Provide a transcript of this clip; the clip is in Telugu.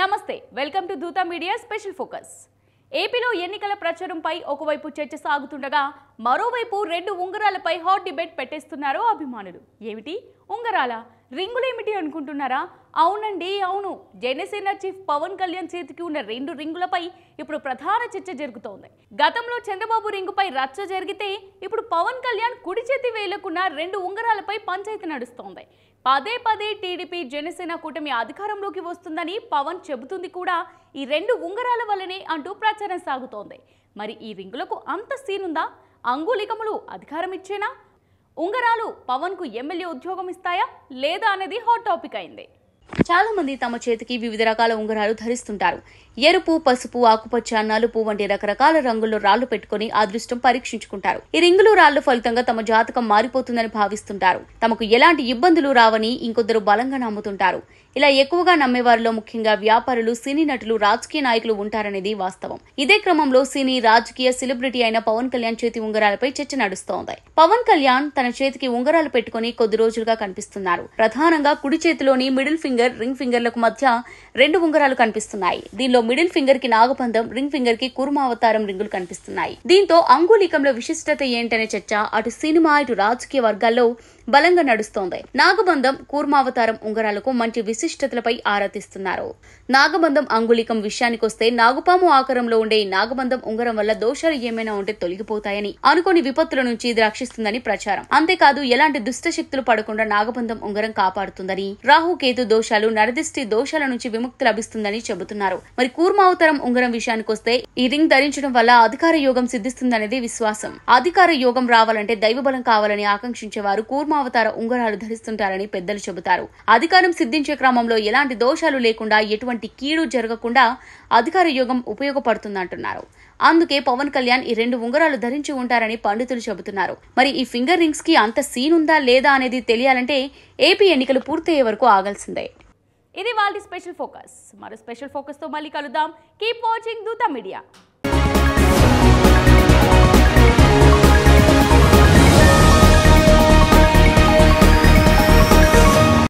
నమస్తే welcome to Dootha media special focus ఏపీలో ఎన్నికల ప్రచారంపై ఒకవైపు చర్చ సాగుతుండగా మరోవైపు రెండు ఉంగరాలపై హాట్ డిబేట్ పెట్టేస్తున్నారు అభిమానులు ఏమిటి ఉంగరాల రింగులేమిటి అనుకుంటున్నారా అవునండి అవును జనసేన చీఫ్ పవన్ కళ్యాణ్ చేతికి ఉన్న రెండు రింగులపై ఇప్పుడు ప్రధాన చర్చ జరుగుతోంది గతంలో చంద్రబాబు రింగుపై రచ్చ జరిగితే ఇప్పుడు పవన్ కళ్యాణ్ కుడి చేతి వేలకున్న రెండు ఉంగరాలపై పంచాయతీ నడుస్తోంది పదే పదే టీడీపీ జనసేన కూటమి అధికారంలోకి వస్తుందని పవన్ చెబుతుంది కూడా ఈ రెండు ఉంగరాల వల్లనే అంటూ ప్రచారం సాగుతోంది మరి ఈ రింగులకు అంత సీనుందా అంగులికములు అధికారం ఇచ్చేనా ఉంగరాలు పవన్కు ఎమ్మెల్యే ఉద్యోగం ఇస్తాయా లేదా అనేది హాట్ టాపిక్ అయింది చాలా మంది తమ చేతికి వివిధ రకాల ఉంగరాలు ధరిస్తుంటారు ఎరుపు పసుపు ఆకుపచ్చ నలుపు వంటి రకరకాల రంగుల్లో రాళ్లు పెట్టుకుని అదృష్టం పరీక్షించుకుంటారు ఈ రింగులు రాళ్లు ఫలితంగా తమ జాతకం మారిపోతుందని భావిస్తుంటారు తమకు ఎలాంటి ఇబ్బందులు రావని ఇంకొద్దరు బలంగా నమ్ముతుంటారు ఇలా ఎక్కువగా నమ్మేవారిలో ముఖ్యంగా వ్యాపారులు సినీ నటులు రాజకీయ నాయకులు ఉంటారనేది వాస్తవం ఇదే క్రమంలో సినీ రాజకీయ సెలబ్రిటీ అయిన పవన్ కళ్యాణ్ చేతి ఉంగరాలపై చర్చ నడుస్తోంది పవన్ కళ్యాణ్ తన చేతికి ఉంగరాలు పెట్టుకుని కొద్ది రోజులుగా కనిపిస్తున్నారు ప్రధానంగా కుడి చేతిలోని మిడిల్ ఫింగర్ ఫింగర్ రింగ్ ఫింగర్లకు మధ్య రెండు ఉంగరాలు కనిపిస్తున్నాయి దీనిలో మిడిల్ ఫింగర్ కి నాగపందం రింగ్ ఫింగర్ కి కుర్మావతారం రింగులు కనిపిస్తున్నాయి దీంతో అంగుళీకంలో విశిష్టత ఏంటనే చర్చ అటు సినిమా ఇటు రాజకీయ వర్గాల్లో బలంగా నడుస్తోంది నాగబంధం కూర్మావతారం ఉంగరాలకు మంచి విశిష్టతలపై ఆరా తీస్తున్నారు నాగబంధం అంగుళికం విషయానికొస్తే నాగుపాము ఆకారంలో ఉండే నాగబంధం ఉంగరం వల్ల దోషాలు ఏమైనా ఉంటే తొలగిపోతాయని అనుకోని విపత్తుల నుంచి ఇది రక్షిస్తుందని ప్రచారం అంతేకాదు ఎలాంటి దుష్టశక్తులు పడకుండా నాగబంధం ఉంగరం కాపాడుతుందని రాహుకేతు దోషాలు నరదిష్టి దోషాల నుంచి విముక్తి లభిస్తుందని చెబుతున్నారు మరి కూర్మావతారం ఉంగరం విషయానికొస్తే ఈ రింగ్ ధరించడం వల్ల అధికార యోగం సిద్ధిస్తుందనేది విశ్వాసం అధికార యోగం రావాలంటే దైవబలం కావాలని ఆకాంక్షించేవారు కూర్మా అవతార ఉంగరాలు ధరిస్తుంటారని పెద్దలు చెబుతారు అధికారం సిద్ధించే క్రమంలో ఎలాంటి దోషాలు లేకుండా ఎటువంటి కీడు జరగకుండా అధికార యోగం ఉపయోగపడుతుందంటున్నారు అందుకే పవన్ కళ్యాణ్ ఈ రెండు ఉంగరాలు ధరించి ఉంటారని పండితులు చెబుతున్నారు మరి ఈ ఫింగర్ రింగ్స్ కి అంత సీన్ ఉందా లేదా అనేది తెలియాలంటే ఏపీ ఎన్నికలు పూర్తయ్యే వరకు ఆగాల్సిందే ఇది వాళ్ళ స్పెషల్ ఫోకస్ మరో స్పెషల్ ఫోకస్ తో మళ్ళీ కలుద్దాం కీప్ వాచింగ్ దూత మీడియా